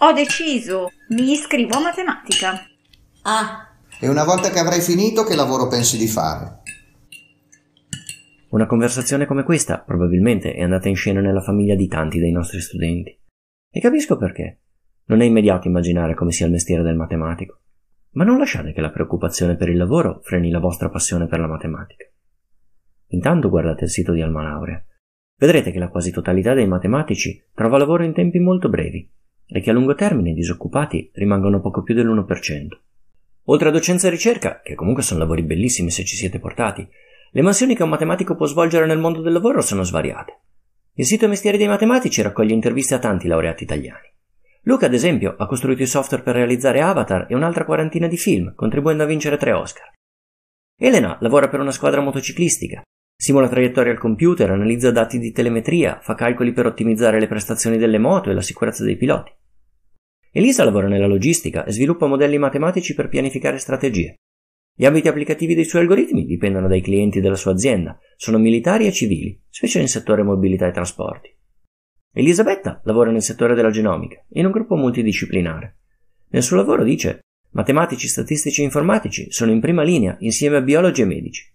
Ho deciso, mi iscrivo a matematica. Ah. E una volta che avrai finito, che lavoro pensi di fare? Una conversazione come questa, probabilmente, è andata in scena nella famiglia di tanti dei nostri studenti. E capisco perché. Non è immediato immaginare come sia il mestiere del matematico. Ma non lasciate che la preoccupazione per il lavoro freni la vostra passione per la matematica. Intanto guardate il sito di Alma Laurea. Vedrete che la quasi totalità dei matematici trova lavoro in tempi molto brevi e che a lungo termine i disoccupati rimangono poco più dell'1%. Oltre a docenza e ricerca, che comunque sono lavori bellissimi se ci siete portati, le mansioni che un matematico può svolgere nel mondo del lavoro sono svariate. Il sito Mestieri dei Matematici raccoglie interviste a tanti laureati italiani. Luca, ad esempio, ha costruito i software per realizzare Avatar e un'altra quarantina di film, contribuendo a vincere tre Oscar. Elena lavora per una squadra motociclistica, simula traiettorie al computer, analizza dati di telemetria, fa calcoli per ottimizzare le prestazioni delle moto e la sicurezza dei piloti. Elisa lavora nella logistica e sviluppa modelli matematici per pianificare strategie. Gli ambiti applicativi dei suoi algoritmi dipendono dai clienti della sua azienda, sono militari e civili, specie nel settore mobilità e trasporti. Elisabetta lavora nel settore della genomica, in un gruppo multidisciplinare. Nel suo lavoro dice Matematici, statistici e informatici sono in prima linea insieme a biologi e medici.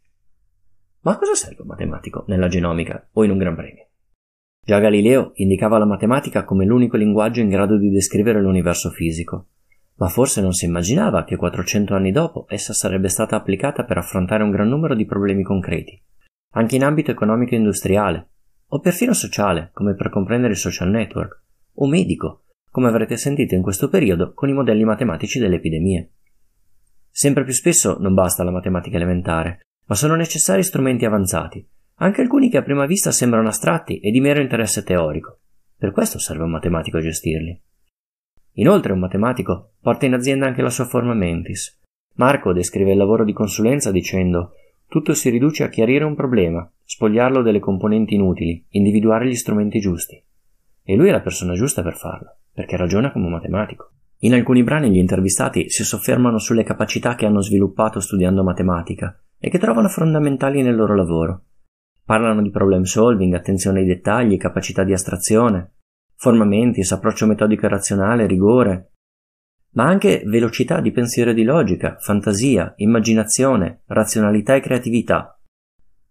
Ma a cosa serve un matematico nella genomica o in un gran premio? Già Galileo indicava la matematica come l'unico linguaggio in grado di descrivere l'universo fisico, ma forse non si immaginava che 400 anni dopo essa sarebbe stata applicata per affrontare un gran numero di problemi concreti, anche in ambito economico e industriale, o perfino sociale, come per comprendere i social network, o medico, come avrete sentito in questo periodo con i modelli matematici delle epidemie. Sempre più spesso non basta la matematica elementare, ma sono necessari strumenti avanzati, anche alcuni che a prima vista sembrano astratti e di mero interesse teorico. Per questo serve un matematico a gestirli. Inoltre un matematico porta in azienda anche la sua forma mentis. Marco descrive il lavoro di consulenza dicendo tutto si riduce a chiarire un problema, spogliarlo delle componenti inutili, individuare gli strumenti giusti. E lui è la persona giusta per farlo, perché ragiona come un matematico. In alcuni brani gli intervistati si soffermano sulle capacità che hanno sviluppato studiando matematica e che trovano fondamentali nel loro lavoro, Parlano di problem solving, attenzione ai dettagli, capacità di astrazione, formamentis, approccio metodico e razionale, rigore, ma anche velocità di pensiero e di logica, fantasia, immaginazione, razionalità e creatività.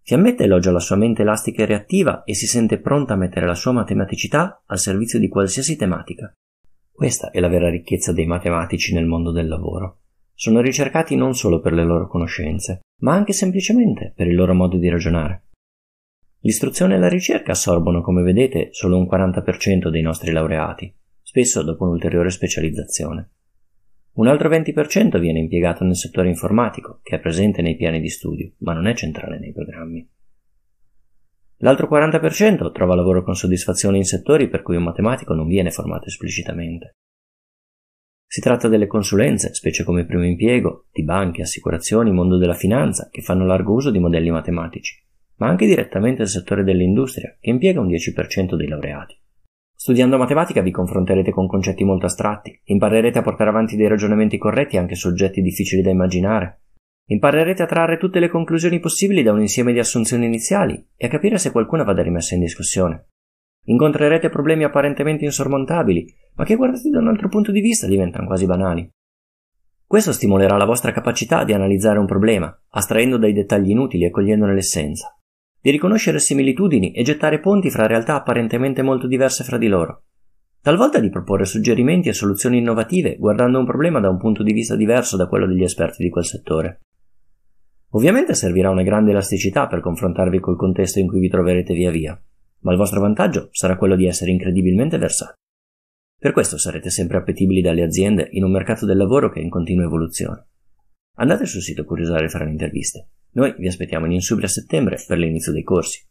Fiammetta elogia la sua mente elastica e reattiva e si sente pronta a mettere la sua matematicità al servizio di qualsiasi tematica. Questa è la vera ricchezza dei matematici nel mondo del lavoro. Sono ricercati non solo per le loro conoscenze, ma anche semplicemente per il loro modo di ragionare. L'istruzione e la ricerca assorbono, come vedete, solo un 40% dei nostri laureati, spesso dopo un'ulteriore specializzazione. Un altro 20% viene impiegato nel settore informatico, che è presente nei piani di studio, ma non è centrale nei programmi. L'altro 40% trova lavoro con soddisfazione in settori per cui un matematico non viene formato esplicitamente. Si tratta delle consulenze, specie come primo impiego, di banche, assicurazioni, mondo della finanza, che fanno largo uso di modelli matematici, ma anche direttamente al settore dell'industria, che impiega un 10% dei laureati. Studiando matematica vi confronterete con concetti molto astratti, imparerete a portare avanti dei ragionamenti corretti anche su oggetti difficili da immaginare. Imparerete a trarre tutte le conclusioni possibili da un insieme di assunzioni iniziali e a capire se qualcuna vada rimessa in discussione. Incontrerete problemi apparentemente insormontabili, ma che guardati da un altro punto di vista diventano quasi banali. Questo stimolerà la vostra capacità di analizzare un problema, astraendo dai dettagli inutili e cogliendone l'essenza di riconoscere similitudini e gettare ponti fra realtà apparentemente molto diverse fra di loro, talvolta di proporre suggerimenti e soluzioni innovative guardando un problema da un punto di vista diverso da quello degli esperti di quel settore. Ovviamente servirà una grande elasticità per confrontarvi col contesto in cui vi troverete via via, ma il vostro vantaggio sarà quello di essere incredibilmente versati. Per questo sarete sempre appetibili dalle aziende in un mercato del lavoro che è in continua evoluzione. Andate sul sito a curiosare fra le interviste. Noi vi aspettiamo in Insubria a settembre per l'inizio dei corsi.